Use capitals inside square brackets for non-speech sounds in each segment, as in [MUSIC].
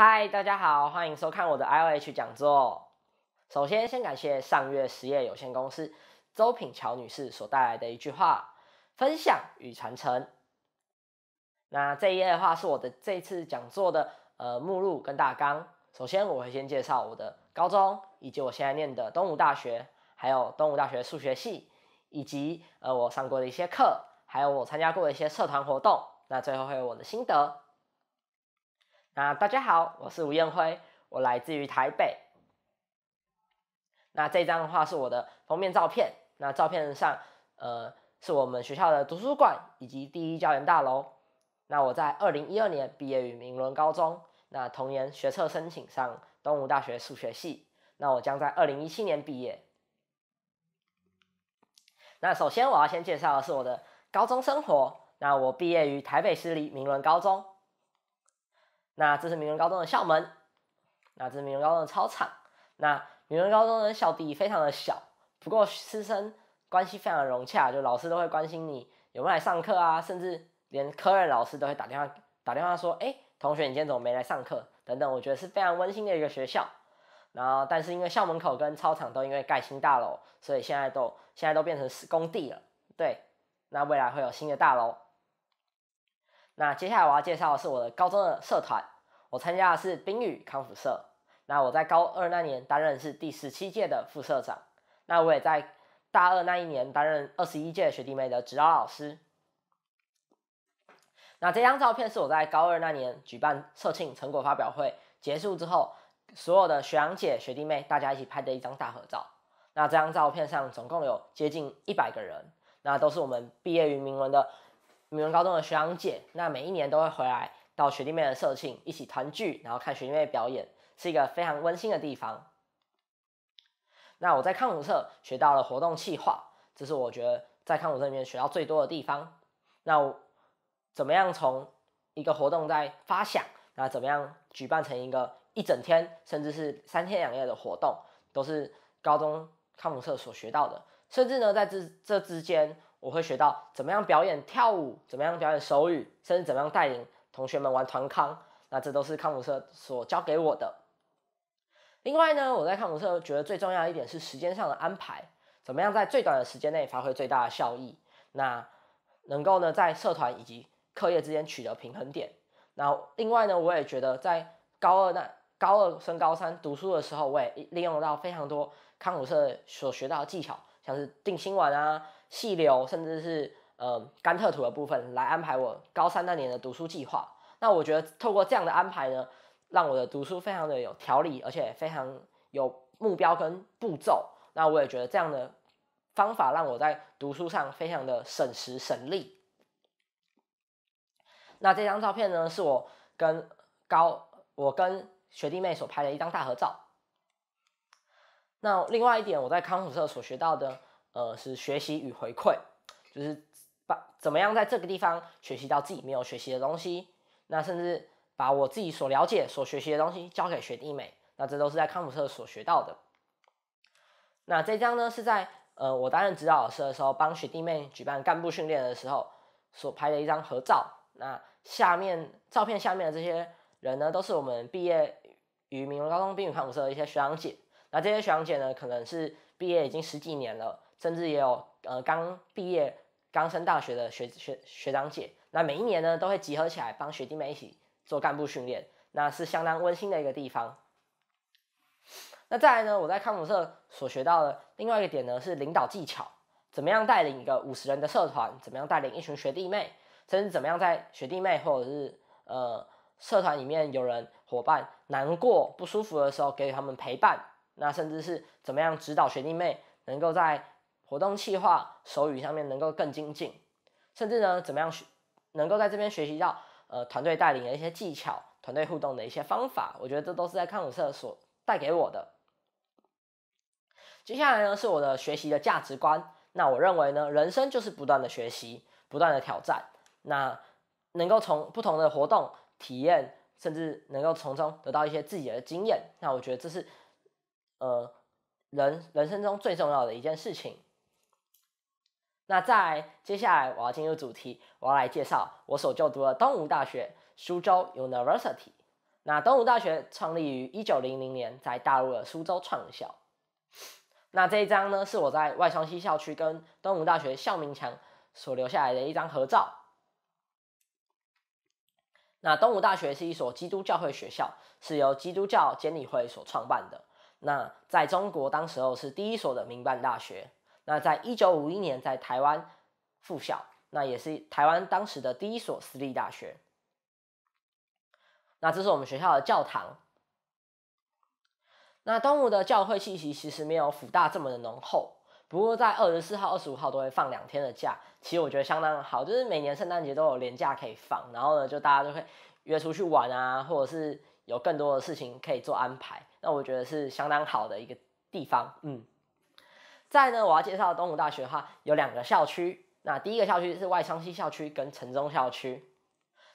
嗨，大家好，欢迎收看我的 I O H 讲座。首先，先感谢上月实业有限公司周品乔女士所带来的一句话分享与传承。那这一页的话，是我的这次讲座的呃目录跟大纲。首先，我会先介绍我的高中，以及我现在念的东吴大学，还有东吴大学数学系，以及呃我上过的一些课，还有我参加过的一些社团活动。那最后会有我的心得。那大家好，我是吴彦辉，我来自于台北。那这张的话是我的封面照片，那照片上呃是我们学校的图书馆以及第一教研大楼。那我在二零一二年毕业于明伦高中，那同年学测申请上东吴大学数学系，那我将在二零一七年毕业。那首先我要先介绍的是我的高中生活，那我毕业于台北市立明伦高中。那这是名人高中的校门，那这是名人高中的操场。那名人高中的校地非常的小，不过师生关系非常融洽，就老师都会关心你有没有来上课啊，甚至连科任老师都会打电话打电话说，哎，同学你今天怎么没来上课？等等，我觉得是非常温馨的一个学校。然后，但是因为校门口跟操场都因为盖新大楼，所以现在都现在都变成是工地了。对，那未来会有新的大楼。那接下来我要介绍的是我的高中的社团，我参加的是冰雨康复社。那我在高二那年担任是第十七届的副社长，那我也在大二那一年担任二十一届学弟妹的指导老师。那这张照片是我在高二那年举办社庆成果发表会结束之后，所有的学长姐、学弟妹大家一起拍的一张大合照。那这张照片上总共有接近一百个人，那都是我们毕业于明文的。明文高中的学长姐，那每一年都会回来到学弟妹的社庆一起团聚，然后看学弟妹表演，是一个非常温馨的地方。那我在康文社学到了活动企划，这是我觉得在康文社里面学到最多的地方。那怎么样从一个活动在发想，那怎么样举办成一个一整天，甚至是三天两夜的活动，都是高中康文社所学到的。甚至呢，在这这之间。我会学到怎么样表演跳舞，怎么样表演手语，甚至怎么样带领同学们玩团康。那这都是康舞社所教给我的。另外呢，我在康舞社觉得最重要一点是时间上的安排，怎么样在最短的时间内发挥最大的效益，那能够呢在社团以及课业之间取得平衡点。那另外呢，我也觉得在高二那高二升高三读书的时候，我也利用到非常多康舞社所学到的技巧。像是定心丸啊、细流，甚至是呃甘特图的部分来安排我高三那年的读书计划。那我觉得透过这样的安排呢，让我的读书非常的有条理，而且非常有目标跟步骤。那我也觉得这样的方法让我在读书上非常的省时省力。那这张照片呢，是我跟高我跟学弟妹所拍的一张大合照。那另外一点，我在康复社所学到的，呃，是学习与回馈，就是把怎么样在这个地方学习到自己没有学习的东西，那甚至把我自己所了解、所学习的东西教给学弟妹，那这都是在康复社所学到的。那这张呢，是在呃我担任指导老师的时候，帮学弟妹举办干部训练的时候所拍的一张合照。那下面照片下面的这些人呢，都是我们毕业于明荣高中冰雨康复社的一些学长姐。那这些学长姐呢，可能是毕业已经十几年了，甚至也有呃刚毕业刚升大学的学学学长姐。那每一年呢，都会集合起来帮学弟妹一起做干部训练，那是相当温馨的一个地方。那再来呢，我在康福社所学到的另外一个点呢，是领导技巧，怎么样带领一个五十人的社团，怎么样带领一群学弟妹，甚至怎么样在学弟妹或者是呃社团里面有人伙伴难过不舒服的时候给予他们陪伴。那甚至是怎么样指导学弟妹能够在活动计划、手语上面能够更精进，甚至呢，怎么样学能够在这边学习到呃团队带领的一些技巧、团队互动的一些方法，我觉得这都是在康复社所带给我的。接下来呢是我的学习的价值观。那我认为呢，人生就是不断的学习、不断的挑战。那能够从不同的活动体验，甚至能够从中得到一些自己的经验。那我觉得这是。呃，人人生中最重要的一件事情。那在接下来我要进入主题，我要来介绍我所就读的东吴大学苏州 University。那东吴大学创立于一九零零年，在大陆的苏州创校。那这一张呢，是我在外双溪校区跟东吴大学校名墙所留下来的一张合照。那东吴大学是一所基督教会学校，是由基督教监理会所创办的。那在中国当时候是第一所的民办大学，那在一九五一年在台湾复校，那也是台湾当时的第一所私立大学。那这是我们学校的教堂。那东吴的教会气息其实没有辅大这么的浓厚，不过在二十四号、二十五号都会放两天的假，其实我觉得相当好，就是每年圣诞节都有连假可以放，然后呢就大家都会约出去玩啊，或者是。有更多的事情可以做安排，那我觉得是相当好的一个地方。嗯，再呢，我要介绍东吴大学的话，有两个校区。那第一个校区是外双溪校区跟城中校区。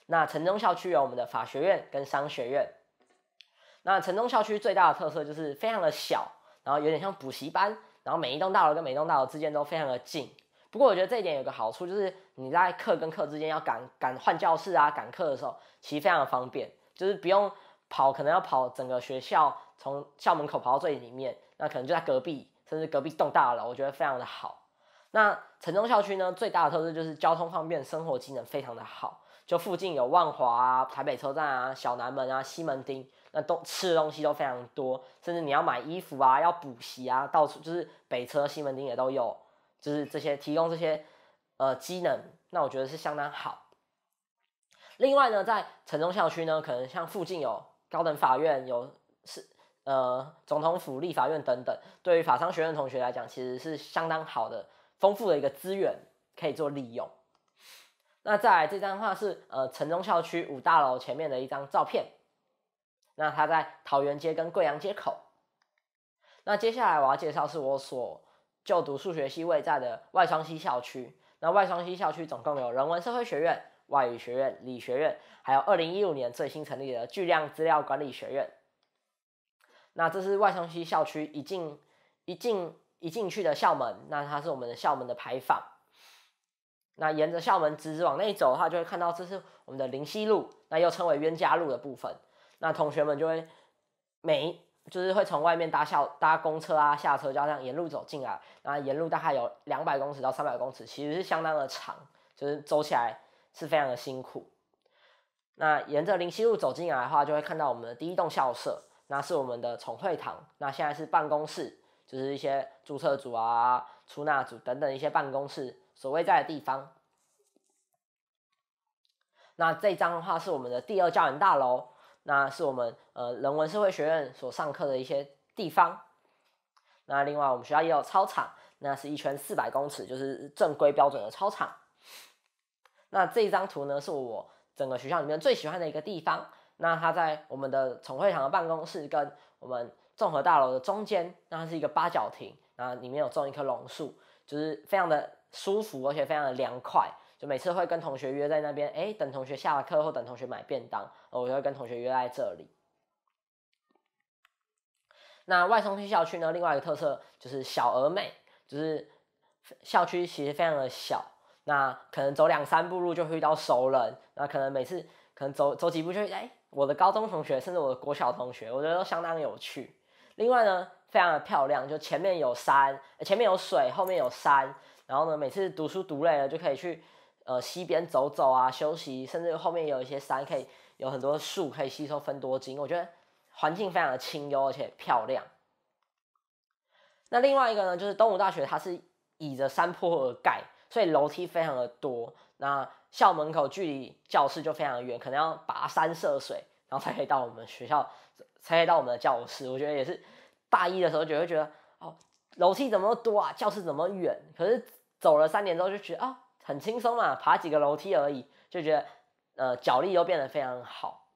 那城中校区有我们的法学院跟商学院。那城中校区最大的特色就是非常的小，然后有点像补习班，然后每一栋大楼跟每一栋大楼之间都非常的近。不过我觉得这一点有个好处，就是你在课跟课之间要赶赶换教室啊，赶课的时候其实非常的方便，就是不用。跑可能要跑整个学校，从校门口跑到最里面，那可能就在隔壁，甚至隔壁栋大楼，我觉得非常的好。那城中校区呢，最大的特色就是交通方便，生活机能非常的好。就附近有万华啊、台北车站啊、小南门啊、西门町，那东吃的东西都非常多，甚至你要买衣服啊、要补习啊，到处就是北车、西门町也都有，就是这些提供这些呃机能，那我觉得是相当好。另外呢，在城中校区呢，可能像附近有。高等法院有是呃总统府、立法院等等，对于法商学院同学来讲，其实是相当好的、丰富的一个资源可以做利用。那再来这张画是呃城中校区五大楼前面的一张照片，那它在桃园街跟贵阳街口。那接下来我要介绍是我所就读数学系位在的外双溪校区，那外双溪校区总共有人文社会学院。外语学院、理学院，还有二零一五年最新成立的巨量资料管理学院。那这是外双溪校区一进一进一进去的校门，那它是我们的校门的牌坊。那沿着校门直直往内走，的话，就会看到这是我们的灵溪路，那又称为冤家路的部分。那同学们就会每就是会从外面搭校搭公车啊，下车就这样沿路走进来。那沿路大概有两百公尺到三百公尺，其实是相当的长，就是走起来。是非常的辛苦。那沿着林溪路走进来的话，就会看到我们的第一栋校舍，那是我们的重慧堂。那现在是办公室，就是一些注册组啊、出纳组等等一些办公室所谓在的地方。那这张的话是我们的第二教研大楼，那是我们呃人文社会学院所上课的一些地方。那另外，我们学校也有操场，那是一圈四百公尺，就是正规标准的操场。那这一张图呢，是我整个学校里面最喜欢的一个地方。那它在我们的总会堂的办公室跟我们综合大楼的中间，那它是一个八角亭，啊，里面有种一棵榕树，就是非常的舒服，而且非常的凉快。就每次会跟同学约在那边，哎，等同学下了课后，等同学买便当，我就会跟同学约在这里。那外松溪校区呢，另外一个特色就是小而美，就是校区其实非常的小。那可能走两三步路就会遇到熟人，那可能每次可能走走几步就哎，我的高中同学，甚至我的国小同学，我觉得都相当有趣。另外呢，非常的漂亮，就前面有山，前面有水，后面有山，然后呢，每次读书读累了就可以去呃溪边走走啊，休息，甚至后面有一些山，可以有很多树可以吸收分多精，我觉得环境非常的清幽而且漂亮。那另外一个呢，就是东吴大学，它是倚着山坡而盖。所以楼梯非常的多，那校门口距离教室就非常远，可能要跋山涉水，然后才可以到我们学校，才可以到我们的教室。我觉得也是，大一的时候就会觉得，哦，楼梯怎么多啊，教室怎么远？可是走了三年之后，就觉得啊，很轻松嘛，爬几个楼梯而已，就觉得，呃，脚力又变得非常好。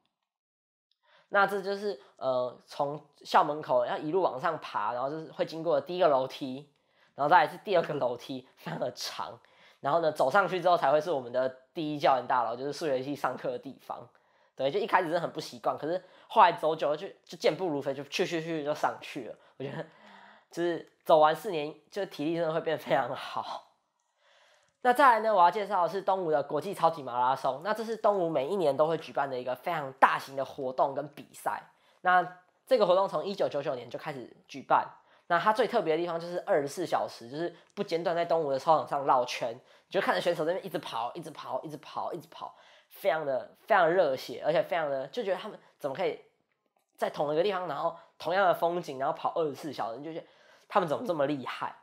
那这就是，呃，从校门口要一路往上爬，然后就是会经过第一个楼梯。然后再是第二个楼梯，反而长。然后呢，走上去之后才会是我们的第一教研大楼，就是数学系上课的地方。对，就一开始是很不习惯，可是后来走久了就就健步如飞，就去去去就上去了。我觉得，就是走完四年，就体力真的会变得非常好。那再来呢，我要介绍的是东吴的国际超级马拉松。那这是东吴每一年都会举办的一个非常大型的活动跟比赛。那这个活动从一九九九年就开始举办。那它最特别的地方就是二十四小时，就是不间断在东吴的操场上绕圈，你就看着选手在那边一直跑，一直跑，一直跑，一直跑，非常的非常热血，而且非常的就觉得他们怎么可以在同一个地方，然后同样的风景，然后跑二十四小时，就觉得他们怎么这么厉害？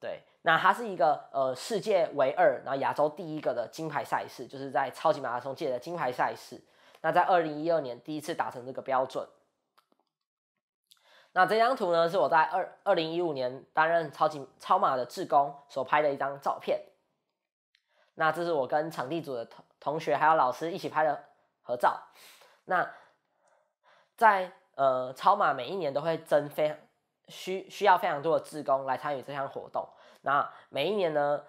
对，那它是一个呃世界唯二，然后亚洲第一个的金牌赛事，就是在超级马拉松界的金牌赛事。那在二零一二年第一次达成这个标准。那这张图呢，是我在二二零一五年担任超级超马的志工所拍的一张照片。那这是我跟场地组的同同学还有老师一起拍的合照。那在呃超马每一年都会增非需需要非常多的志工来参与这项活动。那每一年呢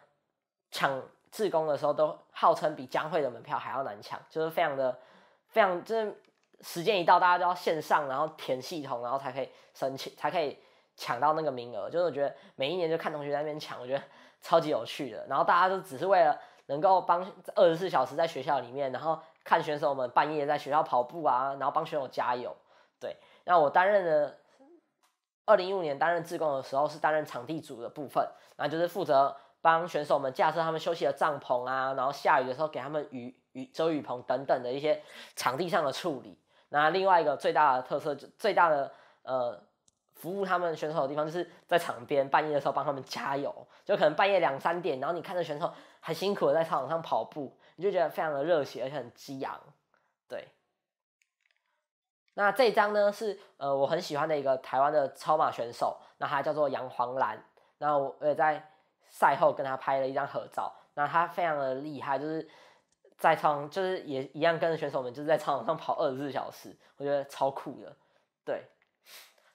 抢志工的时候都号称比江会的门票还要难抢，就是非常的非常就是。时间一到，大家就要线上，然后填系统，然后才可以申请，才可以抢到那个名额。就是我觉得每一年就看同学在那边抢，我觉得超级有趣的。然后大家就只是为了能够帮二十四小时在学校里面，然后看选手们半夜在学校跑步啊，然后帮选手加油。对，那我担任的二零一五年担任自贡的时候是担任场地组的部分，那就是负责帮选手们架设他们休息的帐篷啊，然后下雨的时候给他们雨雨遮雨棚等等的一些场地上的处理。那另外一个最大的特色，就最大的呃，服务他们选手的地方，就是在场边半夜的时候帮他们加油，就可能半夜两三点，然后你看着选手很辛苦的在操场上跑步，你就觉得非常的热血而且很激昂。对，那这一张呢是呃我很喜欢的一个台湾的超马选手，那他叫做杨黄兰，然后我也在赛后跟他拍了一张合照，那他非常的厉害，就是。在场就是也一样跟着选手们，就是在操场上跑二十四小时，我觉得超酷的。对，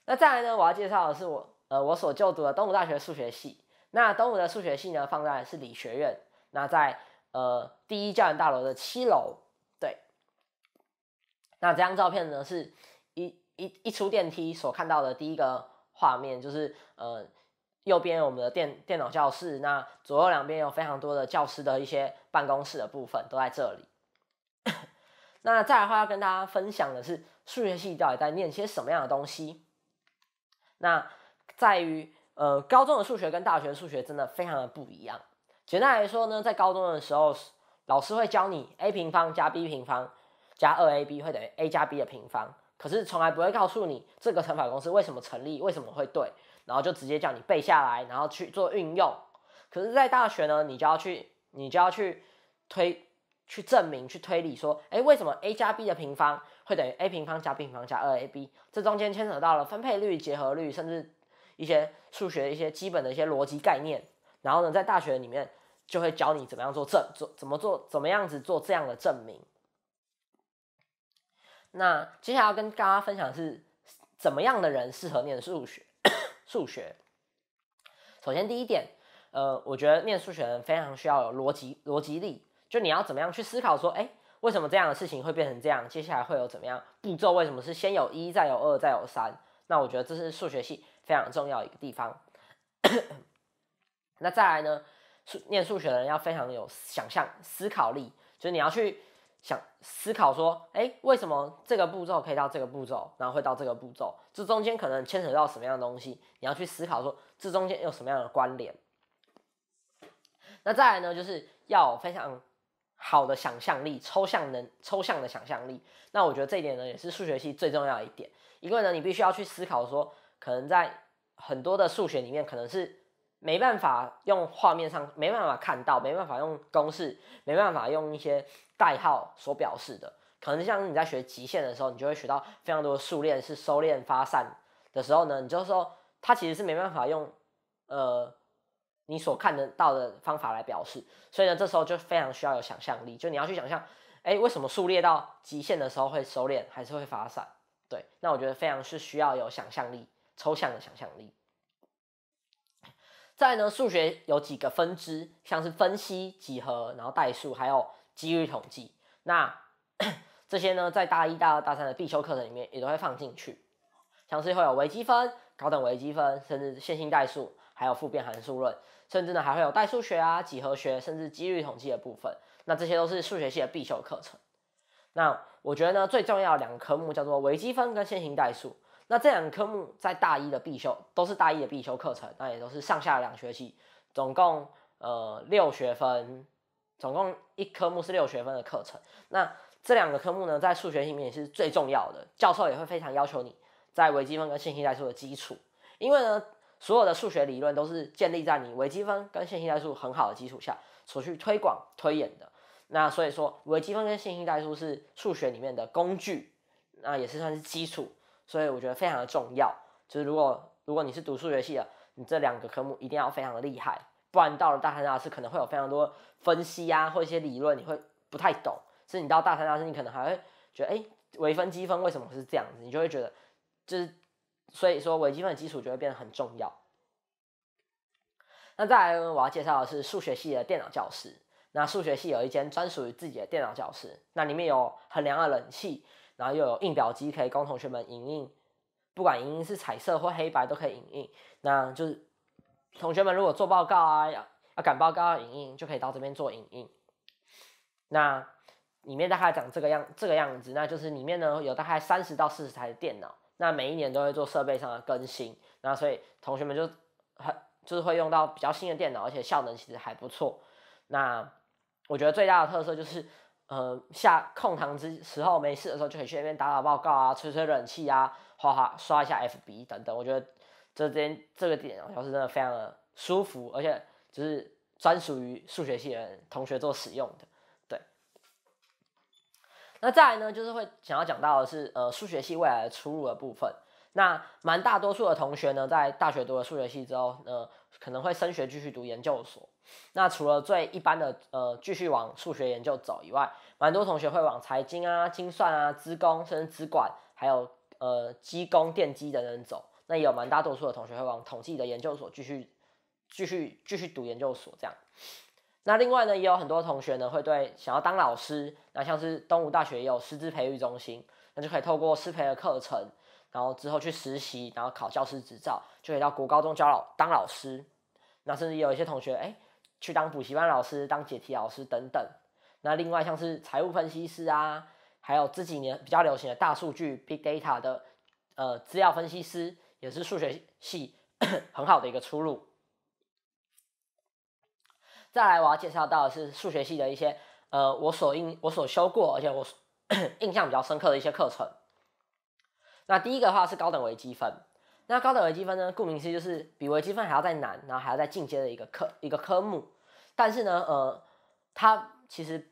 那再来呢？我要介绍的是我呃我所就读的东吴大学数学系。那东吴的数学系呢，放在是理学院。那在呃第一教研大楼的七楼。对，那这张照片呢，是一一一出电梯所看到的第一个画面，就是呃。右边我们的电电脑教室，那左右两边有非常多的教师的一些办公室的部分都在这里。[LAUGHS] 那再来的话要跟大家分享的是，数学系到底在念些什么样的东西？那在于，呃，高中的数学跟大学数学真的非常的不一样。简单来说呢，在高中的时候，老师会教你 a 平方加 b 平方加二 ab 会等于 a 加 b 的平方。可是从来不会告诉你这个乘法公式为什么成立，为什么会对，然后就直接叫你背下来，然后去做运用。可是，在大学呢，你就要去，你就要去推，去证明，去推理说，哎，为什么 a 加 b 的平方会等于 a 平方加 b 平方加二 ab？这中间牵扯到了分配率、结合率，甚至一些数学一些基本的一些逻辑概念。然后呢，在大学里面就会教你怎么样做证，做怎么做，怎么样子做这样的证明。那接下来要跟大家分享的是，怎么样的人适合念数学？[COUGHS] 数学，首先第一点，呃，我觉得念数学人非常需要有逻辑、逻辑力，就你要怎么样去思考说，哎，为什么这样的事情会变成这样？接下来会有怎么样步骤？为什么是先有一，再有二，再有三？那我觉得这是数学系非常重要一个地方。[COUGHS] 那再来呢，数念数学的人要非常有想象、思考力，就是你要去。想思考说，哎，为什么这个步骤可以到这个步骤，然后会到这个步骤？这中间可能牵扯到什么样的东西？你要去思考说，这中间有什么样的关联？那再来呢，就是要非常好的想象力、抽象能、抽象的想象力。那我觉得这一点呢，也是数学系最重要一点，因为呢，你必须要去思考说，可能在很多的数学里面，可能是没办法用画面上没办法看到，没办法用公式，没办法用一些。代号所表示的，可能像你在学极限的时候，你就会学到非常多的数列是收敛发散的时候呢，你就说它其实是没办法用呃你所看得到的方法来表示，所以呢，这时候就非常需要有想象力，就你要去想象，哎，为什么数列到极限的时候会收敛，还是会发散？对，那我觉得非常是需要有想象力，抽象的想象力。再呢，数学有几个分支，像是分析、几何，然后代数，还有。几率统计，那 [COUGHS] 这些呢，在大一大二大三的必修课程里面也都会放进去，像是会有微积分、高等微积分，甚至线性代数，还有复变函数论，甚至呢还会有代数学啊、几何学，甚至几率统计的部分。那这些都是数学系的必修课程。那我觉得呢，最重要的两个科目叫做微积分跟线性代数。那这两科目在大一的必修都是大一的必修课程，那也都是上下两学期，总共呃六学分。总共一科目是六学分的课程，那这两个科目呢，在数学里面也是最重要的，教授也会非常要求你在微积分跟线性代数的基础，因为呢，所有的数学理论都是建立在你微积分跟线性代数很好的基础下，所去推广推演的。那所以说，微积分跟线性代数是数学里面的工具，那也是算是基础，所以我觉得非常的重要。就是如果如果你是读数学系的，你这两个科目一定要非常的厉害。不然到了大三大四可能会有非常多分析啊或一些理论你会不太懂，是你到大三大四你可能还会觉得，哎，微分积分为什么是这样子？你就会觉得，就是所以说微积分的基础就会变得很重要。那再来我要介绍的是数学系的电脑教室，那数学系有一间专属于自己的电脑教室，那里面有很凉的冷气，然后又有印表机可以供同学们影印，不管影印是彩色或黑白都可以影印，那就是。同学们如果做报告啊，要要赶报告影印就可以到这边做影印。那里面大概长这个样这个样子，那就是里面呢有大概三十到四十台的电脑，那每一年都会做设备上的更新，那所以同学们就很就是会用到比较新的电脑，而且效能其实还不错。那我觉得最大的特色就是，呃，下空堂之时候没事的时候就可以去那边打打报告啊，吹吹冷气啊，哗哗刷一下 FB 等等，我觉得。这间这个电脑条是真的非常的舒服，而且就是专属于数学系的同学做使用的。对，那再来呢，就是会想要讲到的是，呃，数学系未来的出路的部分。那蛮大多数的同学呢，在大学读了数学系之后呢，可能会升学继续读研究所。那除了最一般的呃继续往数学研究走以外，蛮多同学会往财经啊、精算啊、资工甚至资管，还有呃机工、电机等等走。那也有蛮大多数的同学会往统计的研究所继续继续继续读研究所这样。那另外呢，也有很多同学呢会对想要当老师。那像是东吴大学也有师资培育中心，那就可以透过师培的课程，然后之后去实习，然后考教师执照，就可以到国高中教老当老师。那甚至有一些同学哎，去当补习班老师、当解题老师等等。那另外像是财务分析师啊，还有这几年比较流行的大数据 （big data） 的呃资料分析师。也是数学系 [COUGHS] 很好的一个出路。再来，我要介绍到的是数学系的一些呃，我所印我所修过，而且我 [COUGHS] 印象比较深刻的一些课程。那第一个的话是高等微积分。那高等微积分呢，顾名思义就是比微积分还要再难，然后还要再进阶的一个课一个科目。但是呢，呃，它其实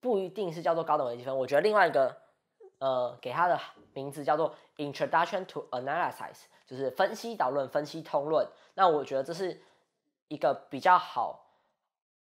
不一定是叫做高等微积分。我觉得另外一个呃，给它的名字叫做。Introduction to Analysis 就是分析导论、分析通论。那我觉得这是一个比较好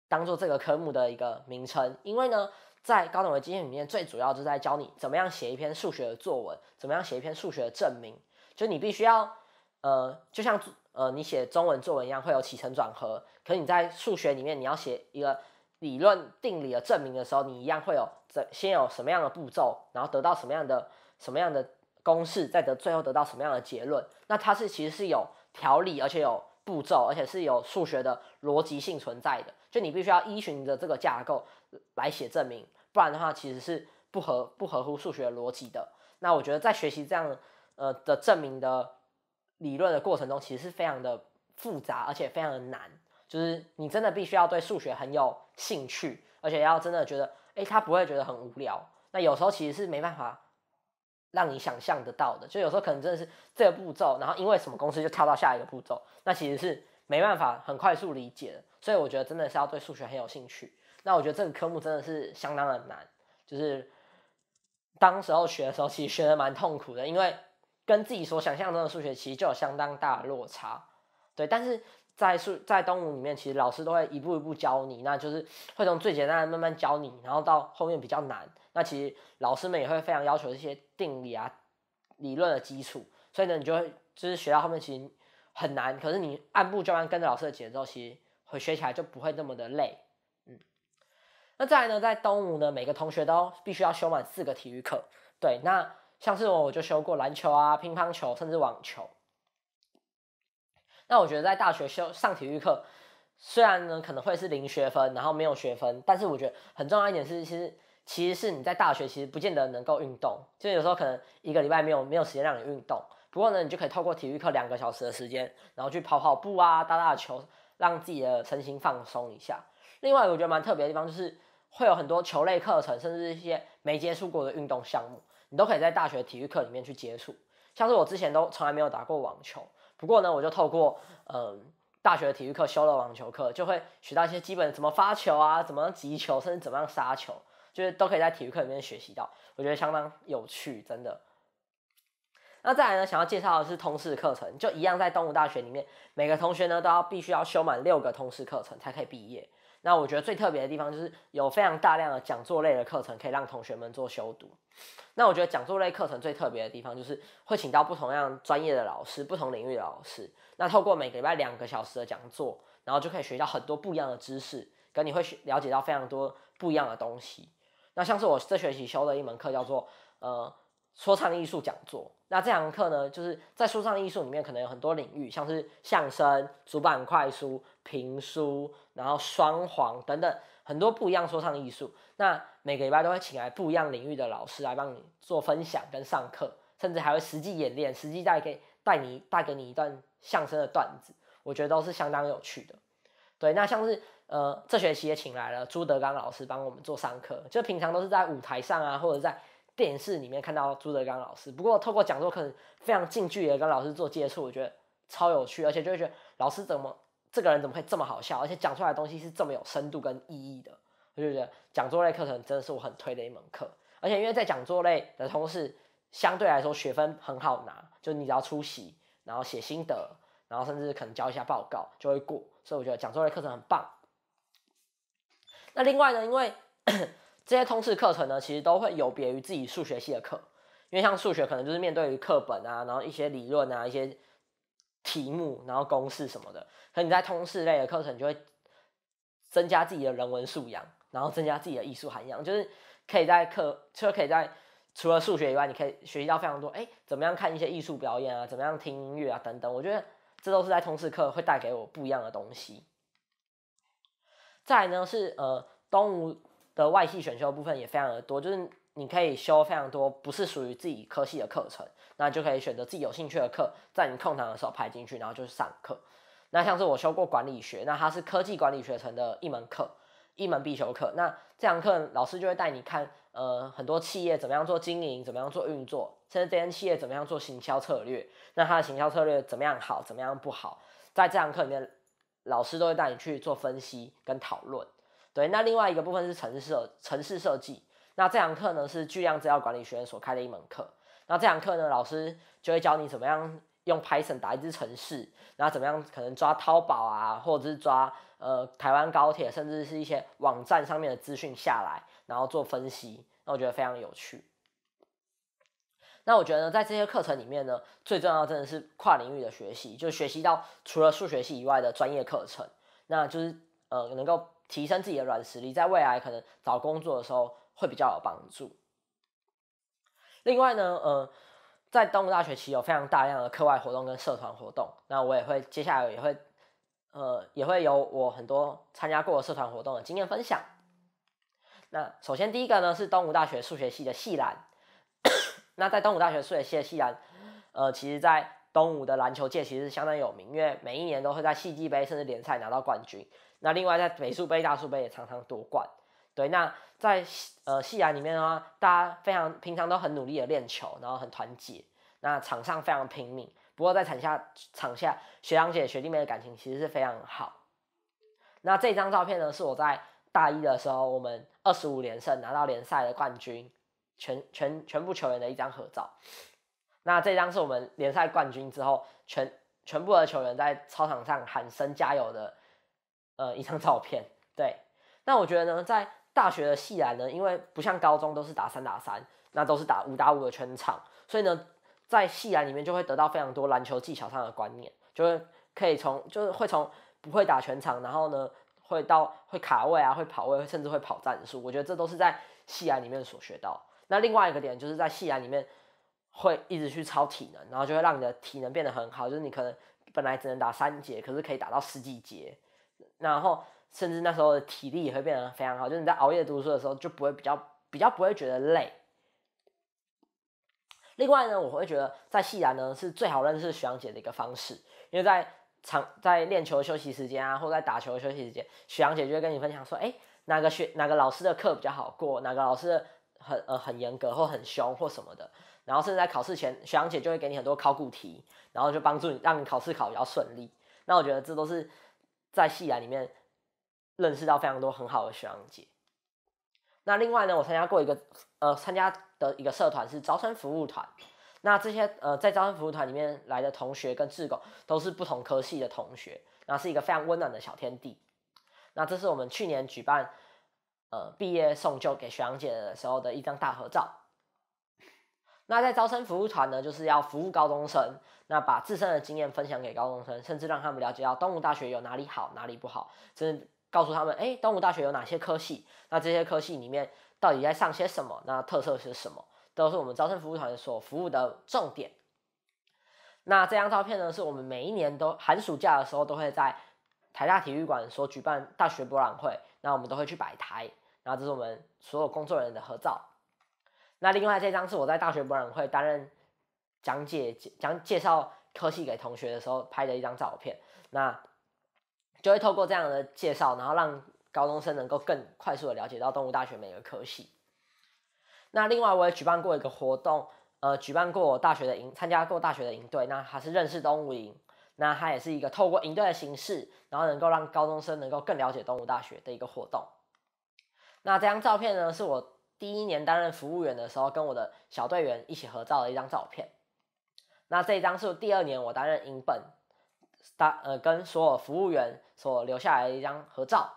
当做这个科目的一个名称，因为呢，在高等的经验里面，最主要就是在教你怎么样写一篇数学的作文，怎么样写一篇数学的证明。就你必须要，呃，就像呃，你写中文作文一样，会有起承转合。可你在数学里面，你要写一个理论定理的证明的时候，你一样会有这先有什么样的步骤，然后得到什么样的什么样的。公式再得最后得到什么样的结论？那它是其实是有条理，而且有步骤，而且是有数学的逻辑性存在的。就你必须要依循着这个架构来写证明，不然的话其实是不合不合乎数学逻辑的。那我觉得在学习这样呃的证明的理论的过程中，其实是非常的复杂，而且非常的难。就是你真的必须要对数学很有兴趣，而且要真的觉得，哎，他不会觉得很无聊。那有时候其实是没办法。让你想象得到的，就有时候可能真的是这个步骤，然后因为什么公司就跳到下一个步骤，那其实是没办法很快速理解的。所以我觉得真的是要对数学很有兴趣。那我觉得这个科目真的是相当的难，就是当时候学的时候，其实学的蛮痛苦的，因为跟自己所想象中的数学其实就有相当大的落差。对，但是。在数在东吴里面，其实老师都会一步一步教你，那就是会从最简单的慢慢教你，然后到后面比较难。那其实老师们也会非常要求这些定理啊、理论的基础。所以呢，你就会就是学到后面其实很难，可是你按部就班跟着老师的节奏，其实会学起来就不会那么的累。嗯，那再来呢，在东吴呢，每个同学都必须要修满四个体育课。对，那像是我，我就修过篮球啊、乒乓球，甚至网球。那我觉得在大学修上体育课，虽然呢可能会是零学分，然后没有学分，但是我觉得很重要一点是，其实其实是你在大学其实不见得能够运动，就有时候可能一个礼拜没有没有时间让你运动。不过呢，你就可以透过体育课两个小时的时间，然后去跑跑步啊，打打球，让自己的身心放松一下。另外，我觉得蛮特别的地方就是会有很多球类课程，甚至一些没接触过的运动项目，你都可以在大学体育课里面去接触。像是我之前都从来没有打过网球。不过呢，我就透过呃大学的体育课修了网球课，就会学到一些基本怎么发球啊，怎么击球，甚至怎么样杀球，就是都可以在体育课里面学习到，我觉得相当有趣，真的。那再来呢，想要介绍的是通识课程，就一样在东吴大学里面，每个同学呢都要必须要修满六个通识课程才可以毕业。那我觉得最特别的地方就是有非常大量的讲座类的课程可以让同学们做修读。那我觉得讲座类课程最特别的地方就是会请到不同样专业的老师、不同领域的老师。那透过每礼拜两个小时的讲座，然后就可以学到很多不一样的知识，跟你会了解到非常多不一样的东西。那像是我这学期修的一门课叫做呃说唱艺术讲座。那这堂课呢，就是在说唱艺术里面，可能有很多领域，像是相声、主板快书、评书，然后双簧等等，很多不一样说唱艺术。那每个礼拜都会请来不一样领域的老师来帮你做分享跟上课，甚至还会实际演练，实际带给带你带给你一段相声的段子，我觉得都是相当有趣的。对，那像是呃，这学期也请来了朱德刚老师帮我们做上课，就平常都是在舞台上啊，或者在。电视里面看到朱德刚老师，不过透过讲座，课程非常近距离跟老师做接触，我觉得超有趣，而且就会觉得老师怎么这个人怎么会这么好笑，而且讲出来的东西是这么有深度跟意义的，我就觉得讲座类课程真的是我很推的一门课。而且因为在讲座类的同时，相对来说学分很好拿，就是你只要出席，然后写心得，然后甚至可能交一下报告就会过，所以我觉得讲座类课程很棒。那另外呢，因为这些通识课程呢，其实都会有别于自己数学系的课，因为像数学可能就是面对于课本啊，然后一些理论啊、一些题目，然后公式什么的。可你在通识类的课程就会增加自己的人文素养，然后增加自己的艺术涵养，就是可以在课，就可以在除了数学以外，你可以学习到非常多。哎，怎么样看一些艺术表演啊？怎么样听音乐啊？等等，我觉得这都是在通识课会带给我不一样的东西。再呢是呃东吴。的外系选修部分也非常的多，就是你可以修非常多不是属于自己科系的课程，那就可以选择自己有兴趣的课，在你空堂的时候排进去，然后就是上课。那像是我修过管理学，那它是科技管理学程的一门课，一门必修课。那这堂课老师就会带你看，呃，很多企业怎么样做经营，怎么样做运作，甚至这些企业怎么样做行销策略，那它的行销策略怎么样好，怎么样不好，在这堂课里面，老师都会带你去做分析跟讨论。对，那另外一个部分是城市设城市设计。那这堂课呢是巨量资料管理学院所开的一门课。那这堂课呢，老师就会教你怎么样用 Python 打一支城市，然后怎么样可能抓淘宝啊，或者是抓呃台湾高铁，甚至是一些网站上面的资讯下来，然后做分析。那我觉得非常有趣。那我觉得呢，在这些课程里面呢，最重要真的是跨领域的学习，就学习到除了数学系以外的专业课程。那就是呃能够。提升自己的软实力，在未来可能找工作的时候会比较有帮助。另外呢，呃，在东吴大学其实有非常大量的课外活动跟社团活动，那我也会接下来也会，呃，也会有我很多参加过社团活动的经验分享。那首先第一个呢是东吴大学数学系的系兰。[COUGHS] 那在东吴大学数学系的系兰，呃，其实，在东吴的篮球界其实相当有名，因为每一年都会在世际杯甚至联赛拿到冠军。那另外在美术杯、大数杯也常常夺冠。对，那在呃戏篮里面的话，大家非常平常都很努力的练球，然后很团结。那场上非常拼命，不过在场下场下，学长姐学弟妹的感情其实是非常好。那这张照片呢，是我在大一的时候，我们二十五连胜拿到联赛的冠军，全全全部球员的一张合照。那这张是我们联赛冠军之后全全部的球员在操场上喊声加油的呃一张照片。对，那我觉得呢，在大学的细篮呢，因为不像高中都是打三打三，那都是打五打五的全场，所以呢，在细篮里面就会得到非常多篮球技巧上的观念，就是可以从就是会从不会打全场，然后呢会到会卡位啊，会跑位，甚至会跑战术。我觉得这都是在细篮里面所学到。那另外一个点就是在细篮里面。会一直去超体能，然后就会让你的体能变得很好，就是你可能本来只能打三节，可是可以打到十几节，然后甚至那时候的体力也会变得非常好，就是你在熬夜读书的时候就不会比较比较不会觉得累。另外呢，我会觉得在系篮呢是最好认识徐阳姐的一个方式，因为在场在练球休息时间啊，或在打球休息时间，徐阳姐就会跟你分享说，哎，哪个学哪个老师的课比较好过，哪个老师很呃很严格或很凶或什么的。然后甚至在考试前，学长姐就会给你很多考古题，然后就帮助你，让你考试考比较顺利。那我觉得这都是在戏里里面认识到非常多很好的学长姐。那另外呢，我参加过一个呃参加的一个社团是招生服务团。那这些呃在招生服务团里面来的同学跟志工都是不同科系的同学，那是一个非常温暖的小天地。那这是我们去年举办呃毕业送旧给学长姐的时候的一张大合照。那在招生服务团呢，就是要服务高中生，那把自身的经验分享给高中生，甚至让他们了解到东吴大学有哪里好，哪里不好，甚至告诉他们，哎，东吴大学有哪些科系，那这些科系里面到底在上些什么，那特色是什么，都是我们招生服务团所服务的重点。那这张照片呢，是我们每一年都寒暑假的时候都会在台大体育馆所举办大学博览会，那我们都会去摆台，然后这是我们所有工作人员的合照。那另外这张是我在大学博览会担任讲解、讲介绍科系给同学的时候拍的一张照片。那就会透过这样的介绍，然后让高中生能够更快速的了解到动物大学每个科系。那另外我也举办过一个活动，呃，举办过大学的营，参加过大学的营队。那还是认识动物营。那它也是一个透过营队的形式，然后能够让高中生能够更了解动物大学的一个活动。那这张照片呢，是我。第一年担任服务员的时候，跟我的小队员一起合照了一张照片。那这一张是第二年我担任营本，当呃跟所有服务员所留下来的一张合照。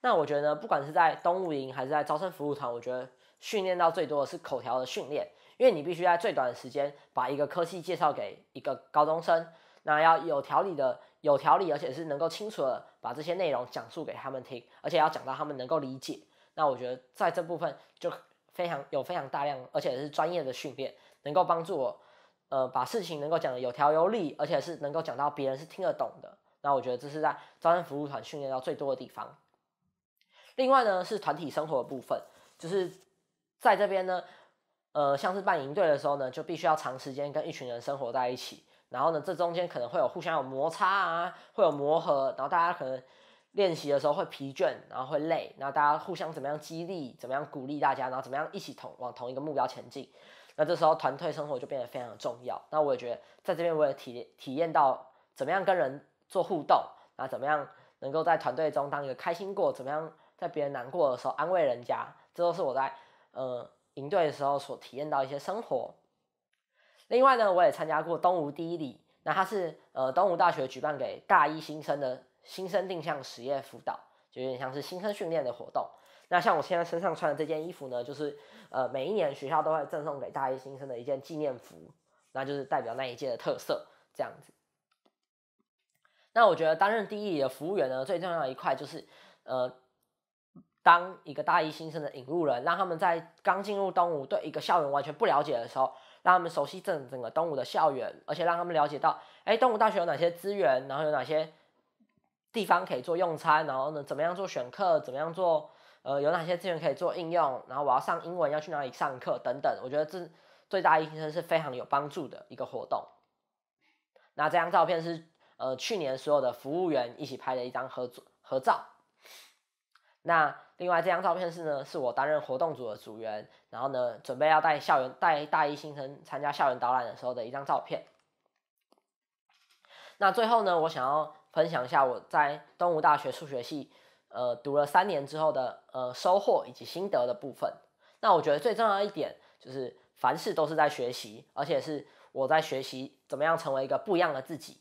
那我觉得，不管是在动务营还是在招生服务团，我觉得训练到最多的是口条的训练，因为你必须在最短的时间把一个科系介绍给一个高中生，那要有条理的、有条理，而且是能够清楚的把这些内容讲述给他们听，而且要讲到他们能够理解。那我觉得在这部分就非常有非常大量，而且是专业的训练，能够帮助我，呃，把事情能够讲的有条有理，而且是能够讲到别人是听得懂的。那我觉得这是在招生服务团训练到最多的地方。另外呢是团体生活的部分，就是在这边呢，呃，像是办营队的时候呢，就必须要长时间跟一群人生活在一起，然后呢，这中间可能会有互相有摩擦啊，会有磨合，然后大家可能。练习的时候会疲倦，然后会累，那大家互相怎么样激励，怎么样鼓励大家，然后怎么样一起同往同一个目标前进，那这时候团队生活就变得非常重要。那我也觉得在这边我也体体验到怎么样跟人做互动，啊怎么样能够在团队中当一个开心果，怎么样在别人难过的时候安慰人家，这都是我在呃营队的时候所体验到一些生活。另外呢，我也参加过东吴第一礼，那它是呃东吴大学举办给大一新生的。新生定向实验辅导就有点像是新生训练的活动。那像我现在身上穿的这件衣服呢，就是呃每一年学校都会赠送给大一新生的一件纪念服，那就是代表那一届的特色这样子。那我觉得担任第一的服务员呢，最重要的一块就是呃当一个大一新生的引路人，让他们在刚进入东吴对一个校园完全不了解的时候，让他们熟悉整整个东吴的校园，而且让他们了解到，哎，东吴大学有哪些资源，然后有哪些。地方可以做用餐，然后呢，怎么样做选课，怎么样做，呃，有哪些资源可以做应用，然后我要上英文要去哪里上课等等。我觉得这对大一新生是非常有帮助的一个活动。那这张照片是呃去年所有的服务员一起拍的一张合作合照。那另外这张照片是呢，是我担任活动组的组员，然后呢准备要带校园带大一新生参加校园导览的时候的一张照片。那最后呢，我想要。分享一下我在东吴大学数学系，呃，读了三年之后的呃收获以及心得的部分。那我觉得最重要一点就是凡事都是在学习，而且是我在学习怎么样成为一个不一样的自己。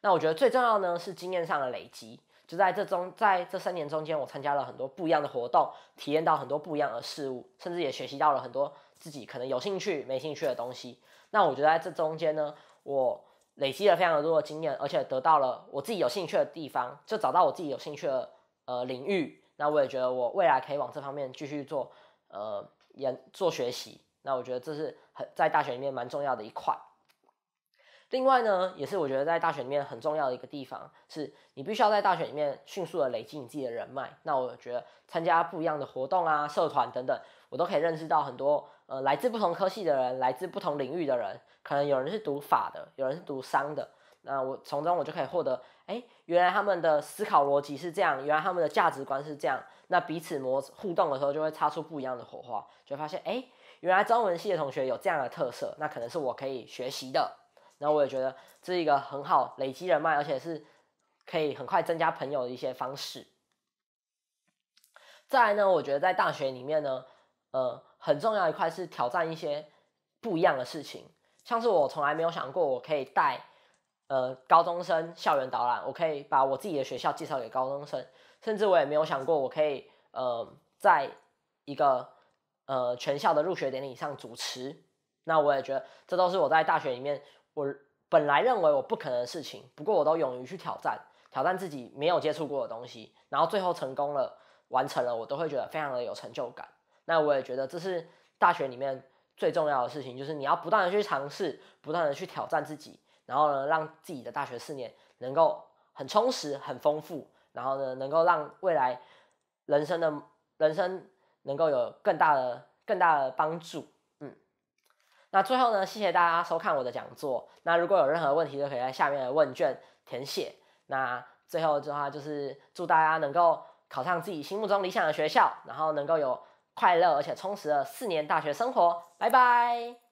那我觉得最重要呢是经验上的累积，就在这中在这三年中间，我参加了很多不一样的活动，体验到很多不一样的事物，甚至也学习到了很多自己可能有兴趣没兴趣的东西。那我觉得在这中间呢，我。累积了非常多的经验，而且得到了我自己有兴趣的地方，就找到我自己有兴趣的呃领域。那我也觉得我未来可以往这方面继续做呃研做学习。那我觉得这是很在大学里面蛮重要的一块。另外呢，也是我觉得在大学里面很重要的一个地方，是你必须要在大学里面迅速的累积你自己的人脉。那我觉得参加不一样的活动啊、社团等等，我都可以认识到很多呃来自不同科系的人、来自不同领域的人。可能有人是读法的，有人是读商的，那我从中我就可以获得，哎，原来他们的思考逻辑是这样，原来他们的价值观是这样，那彼此模互动的时候就会擦出不一样的火花，就发现，哎，原来中文系的同学有这样的特色，那可能是我可以学习的，然后我也觉得这是一个很好累积人脉，而且是可以很快增加朋友的一些方式。再来呢，我觉得在大学里面呢，呃，很重要一块是挑战一些不一样的事情。像是我从来没有想过我可以带，呃，高中生校园导览，我可以把我自己的学校介绍给高中生，甚至我也没有想过我可以，呃，在一个，呃，全校的入学典礼上主持。那我也觉得这都是我在大学里面我本来认为我不可能的事情，不过我都勇于去挑战，挑战自己没有接触过的东西，然后最后成功了，完成了，我都会觉得非常的有成就感。那我也觉得这是大学里面。最重要的事情就是你要不断的去尝试，不断的去挑战自己，然后呢，让自己的大学四年能够很充实、很丰富，然后呢，能够让未来人生的、人生能够有更大的、更大的帮助。嗯，那最后呢，谢谢大家收看我的讲座。那如果有任何问题，都可以在下面的问卷填写。那最后的话就是祝大家能够考上自己心目中理想的学校，然后能够有。快乐而且充实的四年大学生活，拜拜。